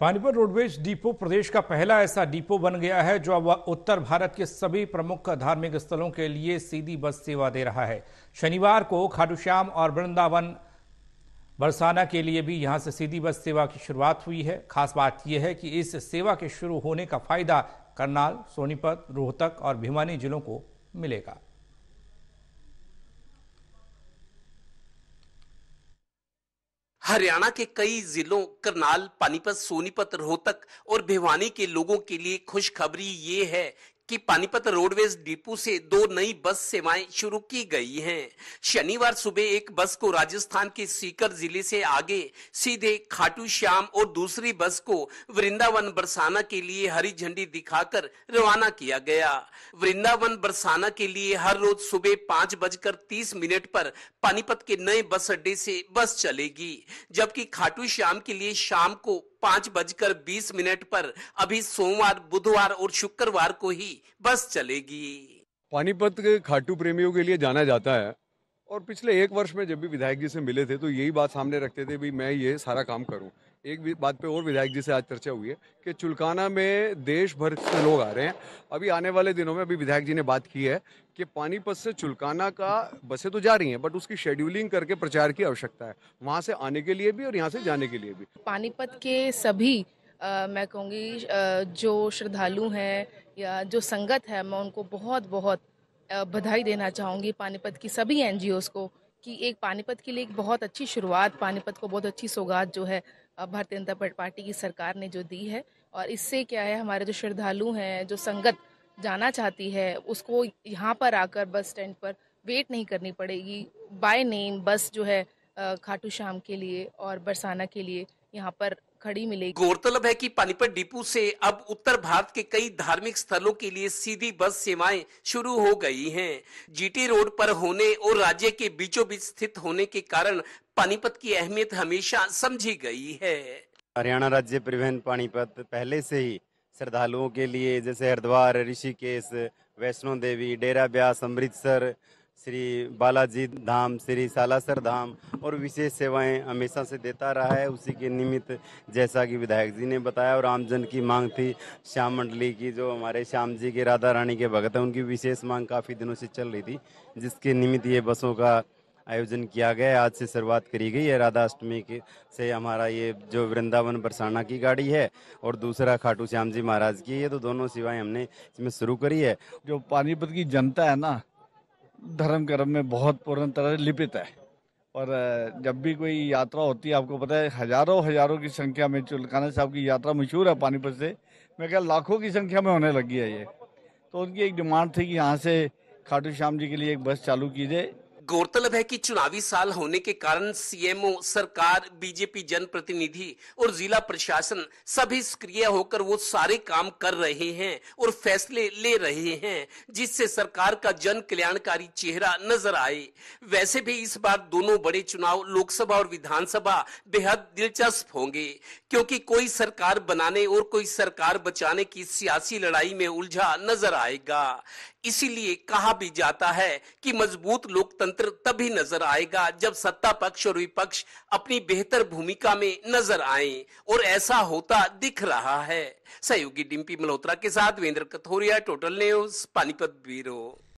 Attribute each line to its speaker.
Speaker 1: Panipat roadways depot प्रदेश का पहला ऐसा डिपो बन गया है जो अब उत्तर भारत के सभी प्रमुख धार्मिक स्थलों के लिए सीधी बस सेवा दे रहा है शनिवार को खाटूश्याम और वृंदावन बरसाना के लिए भी यहां से सीधी बस सेवा की शुरुआत हुई है खास बात यह है कि इस सेवा के शुरू होने का फायदा करनाल सोनीपत रोहतक और भिवानी जिलों को मिलेगा हरियाणा के कई जिलों करनाल पानीपत सोनीपत रोहतक और भिवानी के लोगों के लिए खुशखबरी ये है कि पानीपत रोडवेज डिपो से दो नई बस सेवाएं शुरू की गई हैं। शनिवार सुबह एक बस को राजस्थान के सीकर जिले से आगे सीधे खाटू श्याम और दूसरी बस को वृंदावन बरसाना के लिए हरी झंडी दिखाकर रवाना किया गया वृंदावन बरसाना के लिए हर रोज सुबह पांच बजकर तीस मिनट पर पानीपत के नए बस अड्डे से बस चलेगी जबकि खाटू श्याम के लिए शाम को पांच बजकर बीस मिनट पर अभी सोमवार बुधवार और शुक्रवार को ही बस चलेगी पानीपत के खाटू प्रेमियों के लिए जाना जाता है और पिछले एक वर्ष में जब भी विधायक जी से मिले थे तो यही बात सामने रखते थे भी मैं ये सारा काम करूँ एक बात पे और विधायक जी से आज चर्चा हुई है कि चुलकाना में देश भर से लोग आ रहे हैं अभी आने वाले दिनों में अभी विधायक जी ने बात की है कि पानीपत से चुलकाना का बसें तो जा रही हैं बट उसकी शेड्यूलिंग करके प्रचार की आवश्यकता है वहाँ से आने के लिए भी और यहाँ से जाने के लिए भी
Speaker 2: पानीपत के सभी आ, मैं कहूँगी जो श्रद्धालु हैं या जो संगत है मैं उनको बहुत बहुत बधाई देना चाहूँगी पानीपत की सभी एन को कि एक पानीपत के लिए एक बहुत अच्छी शुरुआत पानीपत को बहुत अच्छी सौगात जो है भारतीय जनता पार्टी की सरकार ने जो दी है और इससे क्या है हमारे जो श्रद्धालु हैं जो संगत जाना चाहती है उसको यहाँ पर आकर बस स्टैंड पर वेट नहीं करनी पड़ेगी बाय नेम बस जो है खाटू श्याम के लिए और बरसाना के लिए यहाँ पर खड़ी मिलेगी
Speaker 1: गौरतलब है कि पानीपत डिपो से अब उत्तर भारत के कई धार्मिक स्थलों के लिए सीधी बस सेवाएं शुरू हो गई हैं। जीटी रोड पर होने और राज्य के बीचों बीच स्थित होने के कारण पानीपत की अहमियत हमेशा समझी गई है
Speaker 3: हरियाणा राज्य परिवहन पानीपत पहले से ही श्रद्धालुओं के लिए जैसे हरिद्वार ऋषिकेश वैष्णो देवी डेरा ब्यास अमृतसर श्री बालाजी धाम श्री सालासर धाम और विशेष सेवाएं हमेशा से देता रहा है उसी के निमित्त जैसा कि विधायक जी ने बताया और आमजन की मांग थी श्याम मंडली की जो हमारे श्याम जी के राधा रानी के भगत हैं उनकी विशेष मांग काफ़ी दिनों से चल रही थी जिसके निमित्त ये बसों का आयोजन किया गया है आज से शुरुआत करी गई है राधा अष्टमी के से हमारा ये जो वृंदावन बरसाना की गाड़ी है और दूसरा खाटू श्याम जी महाराज की ये तो दोनों सेवाएँ हमने इसमें शुरू करी है जो पानीपत की जनता है ना धर्म कर्म में बहुत पूर्ण तरह लिपित है
Speaker 1: और जब भी कोई यात्रा होती है आपको पता है हजारों हजारों की संख्या में चुलकाना साहब की यात्रा मशहूर है पानीपत से मैं क्या लाखों की संख्या में होने लगी है ये तो उनकी एक डिमांड थी कि यहाँ से खाटू श्याम जी के लिए एक बस चालू की जाए गौरतलब है कि चुनावी साल होने के कारण सीएमओ सरकार बीजेपी जनप्रतिनिधि और जिला प्रशासन सभी सक्रिय होकर वो सारे काम कर रहे हैं और फैसले ले रहे हैं जिससे सरकार का जन कल्याणकारी चेहरा नजर आए वैसे भी इस बार दोनों बड़े चुनाव लोकसभा और विधानसभा बेहद दिलचस्प होंगे क्योंकि कोई सरकार बनाने और कोई सरकार बचाने की सियासी लड़ाई में उलझा नजर आएगा इसीलिए कहा भी जाता है कि मजबूत लोकतंत्र तंत्र तभी नजर आएगा जब सत्ता पक्ष और विपक्ष अपनी बेहतर भूमिका में नजर आए और ऐसा होता दिख रहा है सहयोगी डिम्पी मल्होत्रा के साथ वेंद्र Kathuria total news Panipat bureau